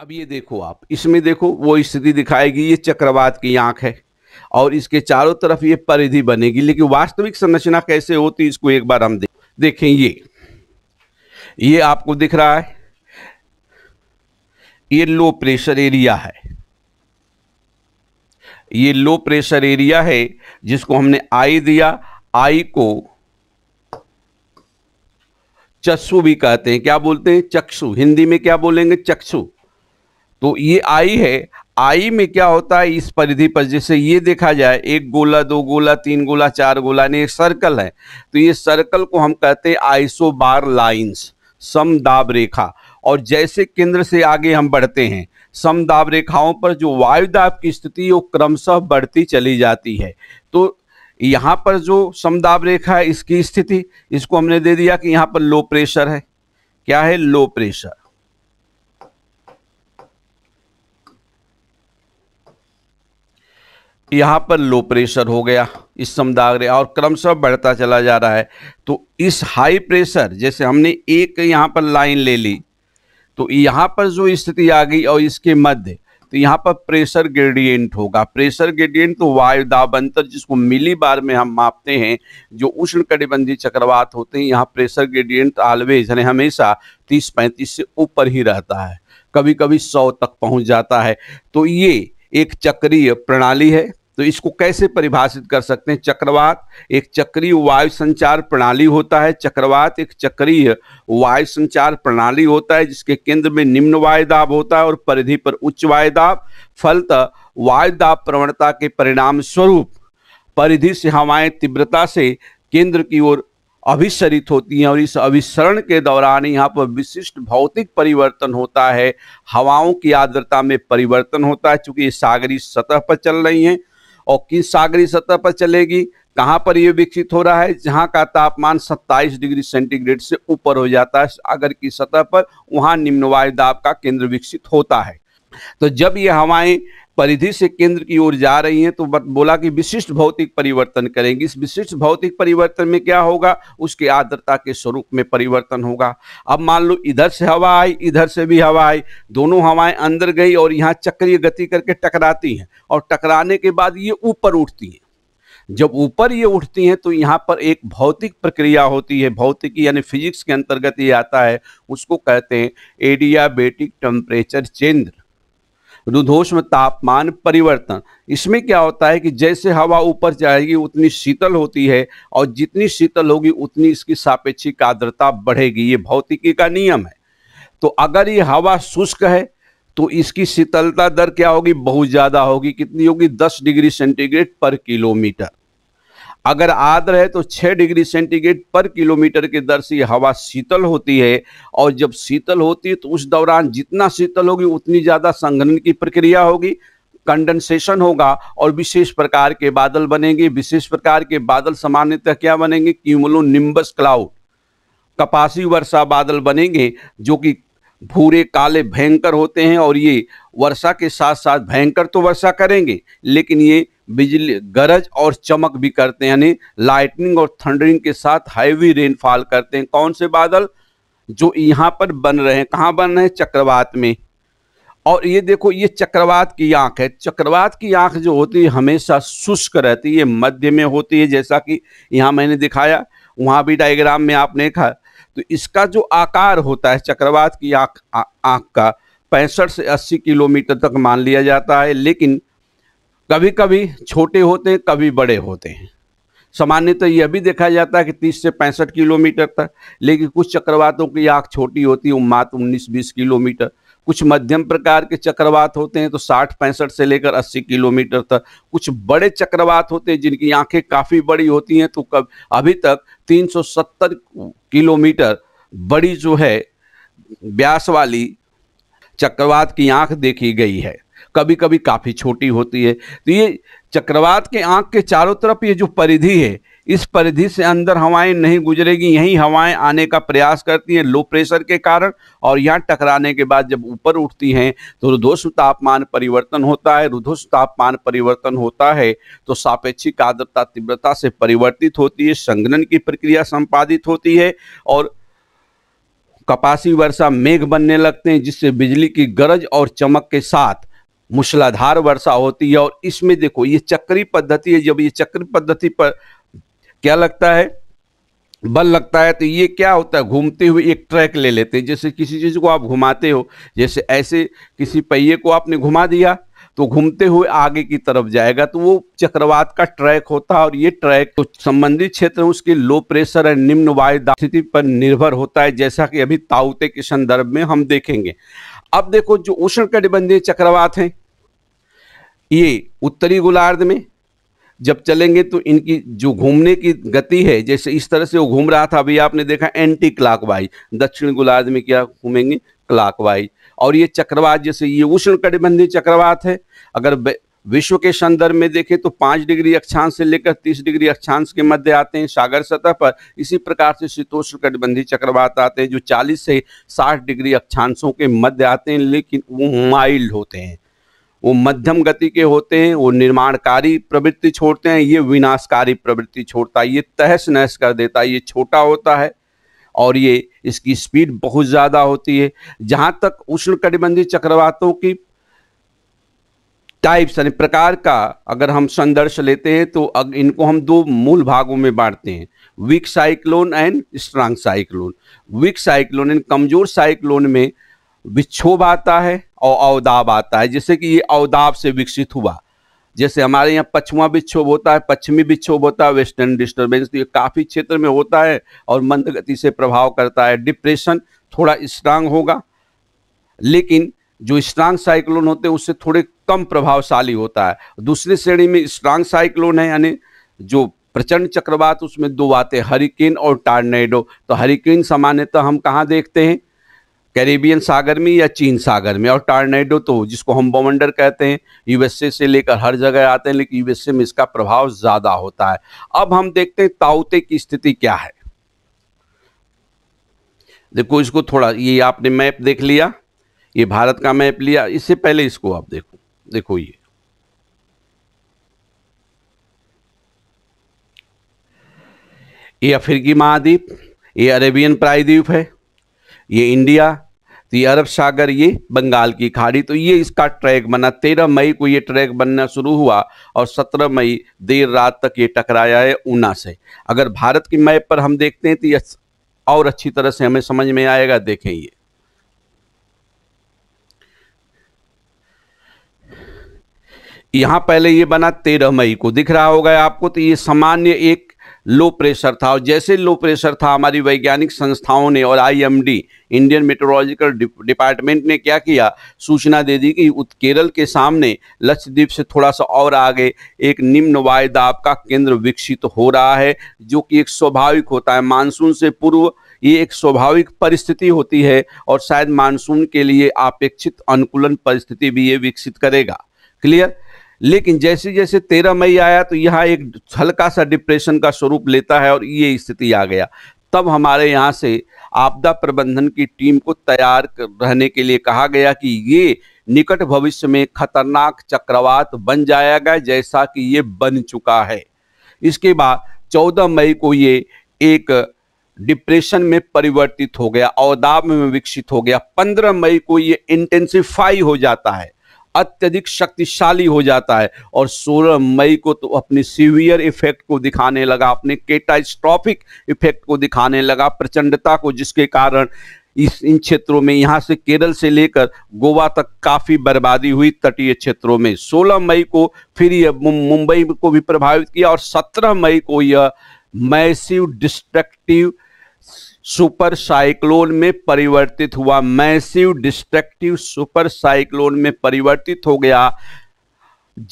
अब ये देखो आप इसमें देखो वो स्थिति दिखाएगी ये चक्रवात की आंख है और इसके चारों तरफ ये परिधि बनेगी लेकिन वास्तविक संरचना कैसे होती इसको एक बार हम देख देखें ये ये आपको दिख रहा है ये लो प्रेशर एरिया है ये लो प्रेशर एरिया है जिसको हमने आई दिया आई को चक्षु भी कहते हैं क्या बोलते हैं चक्षु हिंदी में क्या बोलेंगे चक्षु तो ये आई है आई में क्या होता है इस परिधि पर जैसे ये देखा जाए एक गोला दो गोला तीन गोला चार गोला यानी एक सर्कल है तो ये सर्कल को हम कहते हैं आइसो लाइन्स सम समदाब रेखा और जैसे केंद्र से आगे हम बढ़ते हैं समदाब रेखाओं पर जो वायुदाब की स्थिति वो क्रमशः बढ़ती चली जाती है तो यहाँ पर जो समदाब रेखा है इसकी स्थिति इसको हमने दे दिया कि यहाँ पर लो प्रेशर है क्या है लो प्रेशर यहाँ पर लो प्रेशर हो गया इस समदाग्रे और क्रमशः बढ़ता चला जा रहा है तो इस हाई प्रेशर जैसे हमने एक यहाँ पर लाइन ले ली तो यहाँ पर जो स्थिति आ गई और इसके मध्य तो यहाँ पर प्रेशर ग्रेडियंट होगा प्रेशर ग्रेडियंट तो वायु दाब अंतर जिसको मिली बार में हम मापते हैं जो उष्ण कटिबंधी चक्रवात होते हैं यहाँ प्रेशर ग्रेडियंट ऑलवेज यानी हमेशा तीस पैंतीस से ऊपर ही रहता है कभी कभी सौ तक पहुँच जाता है तो ये एक चक्रीय प्रणाली है तो इसको कैसे परिभाषित कर सकते हैं चक्रवात एक चक्रीय वायु संचार प्रणाली होता है चक्रवात एक चक्रीय वायु संचार प्रणाली होता है जिसके केंद्र में निम्न वायु दाब होता है और परिधि पर उच्च वायु दाब वायुदाब वायु दाब प्रवणता के परिणाम स्वरूप परिधि से हवाएं तीव्रता से केंद्र की ओर अभिसरित होती हैं और इस अभिसरण के दौरान यहाँ पर विशिष्ट भौतिक परिवर्तन होता है हवाओं की आर्द्रता में परिवर्तन होता है चूंकि ये सागरी सतह पर चल रही हैं और किस सागरी सतह पर चलेगी कहाँ पर यह विकसित हो रहा है जहाँ का तापमान 27 डिग्री सेंटीग्रेड से ऊपर हो जाता है सागर की सतह पर वहाँ निम्नवायु दाब का केंद्र विकसित होता है तो जब ये हवाएं परिधि से केंद्र की ओर जा रही हैं तो बोला कि विशिष्ट भौतिक परिवर्तन करेंगी इस विशिष्ट भौतिक परिवर्तन में क्या होगा उसकी आर्द्रता के स्वरूप में परिवर्तन होगा अब मान लो इधर से हवा आई इधर से भी हवा आई दोनों हवाएं अंदर गई और यहाँ चक्रीय गति करके टकराती हैं और टकराने के बाद ये ऊपर उठती हैं जब ऊपर ये उठती हैं तो यहाँ पर एक भौतिक प्रक्रिया होती है भौतिकी यानी फिजिक्स के अंतर्गत ये आता है उसको कहते हैं एडियाबेटिक टेम्परेचर चेंद्र रुधोष में तापमान परिवर्तन इसमें क्या होता है कि जैसे हवा ऊपर जाएगी उतनी शीतल होती है और जितनी शीतल होगी उतनी इसकी सापेक्षिक आर्द्रता बढ़ेगी ये भौतिकी का नियम है तो अगर ये हवा शुष्क है तो इसकी शीतलता दर क्या होगी बहुत ज़्यादा होगी कितनी होगी दस डिग्री सेंटीग्रेड पर किलोमीटर अगर आर्द्र है तो 6 डिग्री सेंटीग्रेड पर किलोमीटर की दर से हवा शीतल होती है और जब शीतल होती है तो उस दौरान जितना शीतल होगी उतनी ज़्यादा संघनन की प्रक्रिया होगी कंडेंसेशन होगा और विशेष प्रकार के बादल बनेंगे विशेष प्रकार के बादल सामान्यतः क्या बनेंगे क्यूमलो निम्बस क्लाउड कपासी वर्षा बादल बनेंगे जो कि भूरे काले भयंकर होते हैं और ये वर्षा के साथ साथ भयंकर तो वर्षा करेंगे लेकिन ये बिजली गरज और चमक भी करते हैं यानी लाइटनिंग और थंडरिंग के साथ हैवी रेनफॉल करते हैं कौन से बादल जो यहाँ पर बन रहे हैं कहाँ बन रहे हैं चक्रवात में और ये देखो ये चक्रवात की आंख है चक्रवात की आंख जो होती है हमेशा शुष्क रहती है मध्य में होती है जैसा कि यहाँ मैंने दिखाया वहाँ भी डायग्राम में आपने देखा तो इसका जो आकार होता है चक्रवात की आंख आंख का पैंसठ से अस्सी किलोमीटर तक मान लिया जाता है लेकिन कभी कभी छोटे होते हैं कभी बड़े होते हैं सामान्यतः तो यह भी देखा जाता है कि 30 से पैंसठ किलोमीटर तक लेकिन कुछ चक्रवातों की आँख छोटी होती है मात्र तो उन्नीस बीस किलोमीटर कुछ मध्यम प्रकार के चक्रवात होते हैं तो 60 पैंसठ से लेकर 80 किलोमीटर तक कुछ बड़े चक्रवात होते हैं जिनकी आंखें काफ़ी बड़ी होती हैं तो कब अभी तक 370 किलोमीटर बड़ी जो है ब्यास वाली चक्रवात की आँख देखी गई है कभी कभी काफ़ी छोटी होती है तो ये चक्रवात के आंख के चारों तरफ ये जो परिधि है इस परिधि से अंदर हवाएं नहीं गुजरेगी यहीं हवाएं आने का प्रयास करती हैं लो प्रेशर के कारण और यहाँ टकराने के बाद जब ऊपर उठती हैं तो रुधोष तापमान परिवर्तन होता है रुधोष तापमान परिवर्तन होता है तो सापेक्षिक आर्द्रता तीव्रता से परिवर्तित होती है संघनन की प्रक्रिया संपादित होती है और कपासी वर्षा मेघ बनने लगते हैं जिससे बिजली की गरज और चमक के साथ मूसलाधार वर्षा होती है और इसमें देखो ये चक्री पद्धति है जब ये चक्री पद्धति पर क्या लगता है बल लगता है तो ये क्या होता है घूमते हुए एक ट्रैक ले लेते हैं जैसे किसी चीज़ को आप घुमाते हो जैसे ऐसे किसी पहिए को आपने घुमा दिया तो घूमते हुए आगे की तरफ जाएगा तो वो चक्रवात का ट्रैक होता है और ये ट्रैक तो संबंधित क्षेत्र उसके लो प्रेशर एंड निम्न वायु स्थिति पर निर्भर होता है जैसा कि अभी ताउते के संदर्भ में हम देखेंगे अब देखो जो उष्ण कटिबंधीय चक्रवात हैं ये उत्तरी गोलार्ध में जब चलेंगे तो इनकी जो घूमने की गति है जैसे इस तरह से वो घूम रहा था अभी आपने देखा एंटी क्लाकवाइज दक्षिण गोलार्ध में क्या घूमेंगे क्लाकवाइज और ये चक्रवात जैसे ये उष्ण कटिबंधी चक्रवात है अगर विश्व के संदर्भ में देखें तो पाँच डिग्री अक्षांश से लेकर तीस डिग्री अक्षांश के मध्य आते हैं सागर सतह पर इसी प्रकार से शीतोष्ण कटिबंधी चक्रवात आते हैं जो चालीस से साठ डिग्री अक्षांशों के मध्य आते हैं लेकिन वो माइल्ड होते हैं वो मध्यम गति के होते हैं वो निर्माणकारी प्रवृत्ति छोड़ते हैं ये विनाशकारी प्रवृत्ति छोड़ता है ये तहस नहस कर देता है ये छोटा होता है और ये इसकी स्पीड बहुत ज़्यादा होती है जहां तक उष्णकटिबंधीय चक्रवातों की टाइप्स यानी प्रकार का अगर हम संदर्श लेते हैं तो अग, इनको हम दो मूल भागों में बांटते हैं weak cyclone and strong cyclone weak cyclone and कमज़ोर साइक्लोन में विक्षोभ आता है और अवदाब आता है जैसे कि ये अवदाब से विकसित हुआ जैसे हमारे यहाँ पछुआ विक्षोभ होता है पश्चिमी विक्षोभ होता है वेस्टर्न डिस्टर्बेंस तो ये काफ़ी क्षेत्र में होता है और मंद गति से प्रभाव करता है डिप्रेशन थोड़ा स्ट्रांग होगा लेकिन जो स्ट्रांग साइक्लोन होते हैं उससे थोड़े कम प्रभावशाली होता है दूसरी श्रेणी में स्ट्रांग साइक्लोन है यानी जो प्रचंड चक्रवात उसमें दो आते हैं हरिकेन और टार्नेडो तो हरिकेन सामान्यतः हम कहाँ देखते हैं कैरेबियन सागर में या चीन सागर में और टार्नेडो तो जिसको हम बवंडर कहते हैं यूएसए से लेकर हर जगह आते हैं लेकिन यूएसए में इसका प्रभाव ज़्यादा होता है अब हम देखते हैं ताउते की स्थिति क्या है देखो इसको थोड़ा ये आपने मैप देख लिया ये भारत का मैप लिया इससे पहले इसको आप देखो देखो ये ये अफ्रीकी महाद्वीप ये अरेबियन प्रायद्वीप है ये इंडिया तो ये अरब सागर ये बंगाल की खाड़ी तो ये इसका ट्रैक बना तेरह मई को ये ट्रैक बनना शुरू हुआ और सत्रह मई देर रात तक ये टकराया है ऊना से अगर भारत की मैप पर हम देखते हैं तो और अच्छी तरह से हमें समझ में आएगा देखें ये यहाँ पहले ये बना तेरह मई को दिख रहा होगा आपको तो ये सामान्य एक लो प्रेशर था और जैसे लो प्रेशर था हमारी वैज्ञानिक संस्थाओं ने और आईएमडी इंडियन मेट्रोलॉजिकल डिपार्टमेंट ने क्या किया सूचना दे दी कि केरल के सामने लक्षद्वीप से थोड़ा सा और आगे एक निम्न वायदाब का केंद्र विकसित हो रहा है जो कि एक स्वाभाविक होता है मानसून से पूर्व ये एक स्वाभाविक परिस्थिति होती है और शायद मानसून के लिए अपेक्षित अनुकूलन परिस्थिति भी ये विकसित करेगा क्लियर लेकिन जैसे जैसे तेरह मई आया तो यहाँ एक हल्का सा डिप्रेशन का स्वरूप लेता है और ये स्थिति आ गया तब हमारे यहाँ से आपदा प्रबंधन की टीम को तैयार रहने के लिए कहा गया कि ये निकट भविष्य में खतरनाक चक्रवात बन जाएगा जैसा कि ये बन चुका है इसके बाद चौदह मई को ये एक डिप्रेशन में परिवर्तित हो गया अवदाब में विकसित हो गया 15 मई को ये इंटेंसिफाई हो जाता है अत्यधिक शक्तिशाली हो जाता है और 16 मई को तो अपने सीवियर इफेक्ट को दिखाने लगा अपने केटास्ट्रॉफिक इफेक्ट को दिखाने लगा प्रचंडता को जिसके कारण इस इन क्षेत्रों में यहाँ से केरल से लेकर गोवा तक काफ़ी बर्बादी हुई तटीय क्षेत्रों में 16 मई को फिर यह मुंबई को भी प्रभावित किया और 17 मई को यह मैसिव डिस्ट्रक्टिव सुपर साइक्लोन में परिवर्तित हुआ मैसिव डिस्ट्रक्टिव सुपर साइक्लोन में परिवर्तित हो गया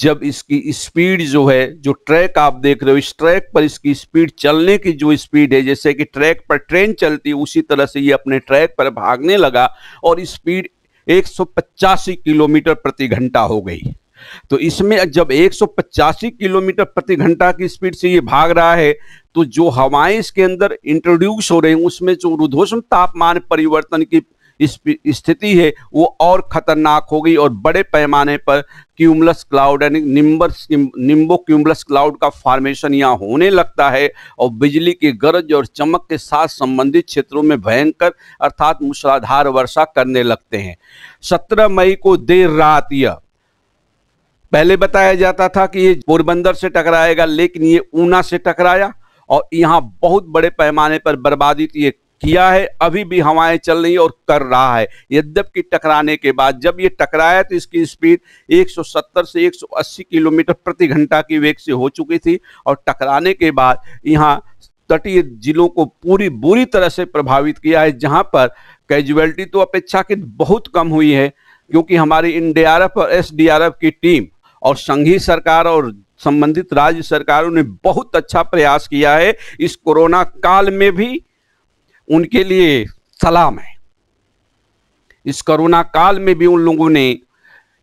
जब इसकी स्पीड जो है जो ट्रैक आप देख रहे हो इस ट्रैक पर इसकी स्पीड चलने की जो स्पीड है जैसे कि ट्रैक पर ट्रेन चलती है उसी तरह से ये अपने ट्रैक पर भागने लगा और स्पीड एक किलोमीटर प्रति घंटा हो गई तो इसमें जब एक किलोमीटर प्रति घंटा की स्पीड से ये भाग रहा है तो जो हवाएं इसके अंदर इंट्रोड्यूस हो रही हैं उसमें जो रुद्धोषम तापमान परिवर्तन की स्थिति है वो और खतरनाक हो गई और बड़े पैमाने पर क्यूमलस क्लाउड यानी निम्बर निम्बो क्यूमलस क्लाउड का फॉर्मेशन यहाँ होने लगता है और बिजली के गरज और चमक के साथ संबंधित क्षेत्रों में भयंकर अर्थात मूसलाधार वर्षा करने लगते हैं सत्रह मई को देर रात यह पहले बताया जाता था कि ये पोरबंदर से टकराएगा लेकिन ये ऊना से टकराया और यहाँ बहुत बड़े पैमाने पर बर्बादी ये किया है अभी भी हवाएं चल रही और कर रहा है यद्यप कि टकराने के बाद जब ये टकराया तो इसकी स्पीड 170 से 180 किलोमीटर प्रति घंटा की वेग से हो चुकी थी और टकराने के बाद यहाँ तटीय जिलों को पूरी बुरी तरह से प्रभावित किया है जहाँ पर कैजुअलिटी तो अपेक्षाकृत बहुत कम हुई है क्योंकि हमारी एन और एस की टीम और संघीय सरकार और संबंधित राज्य सरकारों ने बहुत अच्छा प्रयास किया है इस कोरोना काल में भी उनके लिए सलाम है इस कोरोना काल में भी उन लोगों ने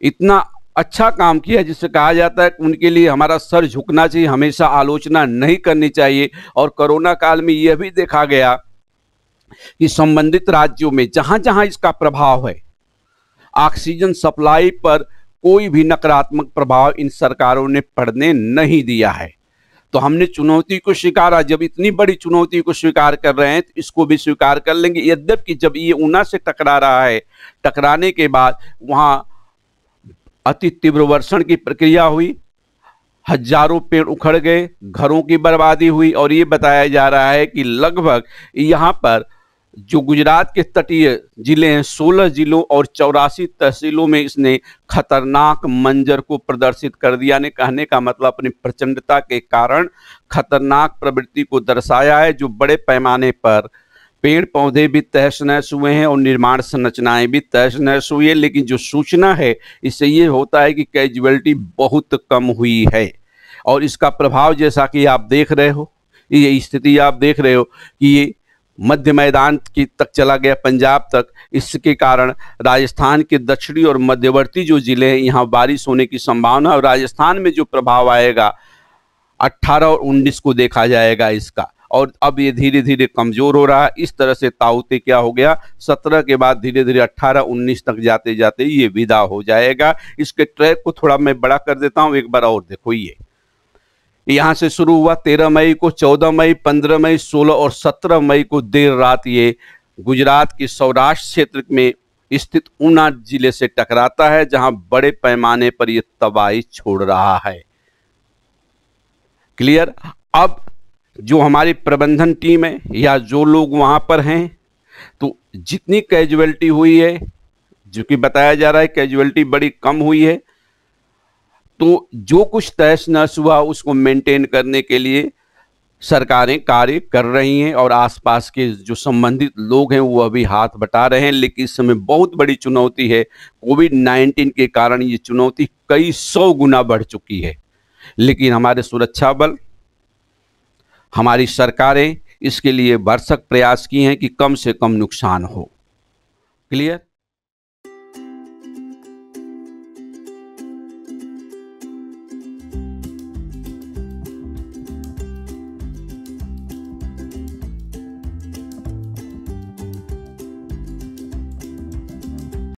इतना अच्छा काम किया जिससे कहा जाता है उनके लिए हमारा सर झुकना चाहिए हमेशा आलोचना नहीं करनी चाहिए और कोरोना काल में यह भी देखा गया कि संबंधित राज्यों में जहां जहां इसका प्रभाव है ऑक्सीजन सप्लाई पर कोई भी नकारात्मक प्रभाव इन सरकारों ने पड़ने नहीं दिया है तो हमने चुनौती को स्वीकारा जब इतनी बड़ी चुनौती को स्वीकार कर रहे हैं तो इसको भी स्वीकार कर लेंगे यद्यपि जब ये ऊना से टकरा रहा है टकराने के बाद वहाँ अति तीव्र वर्षण की प्रक्रिया हुई हजारों पेड़ उखड़ गए घरों की बर्बादी हुई और ये बताया जा रहा है कि लगभग यहाँ पर जो गुजरात के तटीय जिले हैं सोलह जिलों और चौरासी तहसीलों में इसने खतरनाक मंजर को प्रदर्शित कर दिया ने कहने का मतलब अपनी प्रचंडता के कारण खतरनाक प्रवृत्ति को दर्शाया है जो बड़े पैमाने पर पेड़ पौधे भी तहस नहस हुए हैं और निर्माण संरचनाएं भी तहस नहस हुई है लेकिन जो सूचना है इससे ये होता है कि कैजुअलिटी बहुत कम हुई है और इसका प्रभाव जैसा कि आप देख रहे हो ये स्थिति आप देख रहे हो कि ये मध्य मैदान की तक चला गया पंजाब तक इसके कारण राजस्थान के दक्षिणी और मध्यवर्ती जो जिले हैं यहाँ बारिश होने की संभावना और राजस्थान में जो प्रभाव आएगा 18 और 19 को देखा जाएगा इसका और अब ये धीरे धीरे कमजोर हो रहा है इस तरह से ताउते क्या हो गया सत्रह के बाद धीरे धीरे अट्ठारह उन्नीस तक जाते जाते ये विदा हो जाएगा इसके ट्रैक को थोड़ा मैं बड़ा कर देता हूँ एक बार और देखो ये यहाँ से शुरू हुआ तेरह मई को चौदह मई पंद्रह मई सोलह और सत्रह मई को देर रात ये गुजरात के सौराष्ट्र क्षेत्र में स्थित ऊना जिले से टकराता है जहां बड़े पैमाने पर यह तबाही छोड़ रहा है क्लियर अब जो हमारी प्रबंधन टीम है या जो लोग वहां पर हैं तो जितनी कैजुअलिटी हुई है जो कि बताया जा रहा है कैजुअलिटी बड़ी कम हुई है तो जो कुछ तहस नहस हुआ उसको मेंटेन करने के लिए सरकारें कार्य कर रही हैं और आसपास के जो संबंधित लोग हैं वो अभी हाथ बटा रहे हैं लेकिन इस समय बहुत बड़ी चुनौती है कोविड नाइन्टीन के कारण ये चुनौती कई सौ गुना बढ़ चुकी है लेकिन हमारे सुरक्षा बल हमारी सरकारें इसके लिए भरसक प्रयास किए हैं कि कम से कम नुकसान हो क्लियर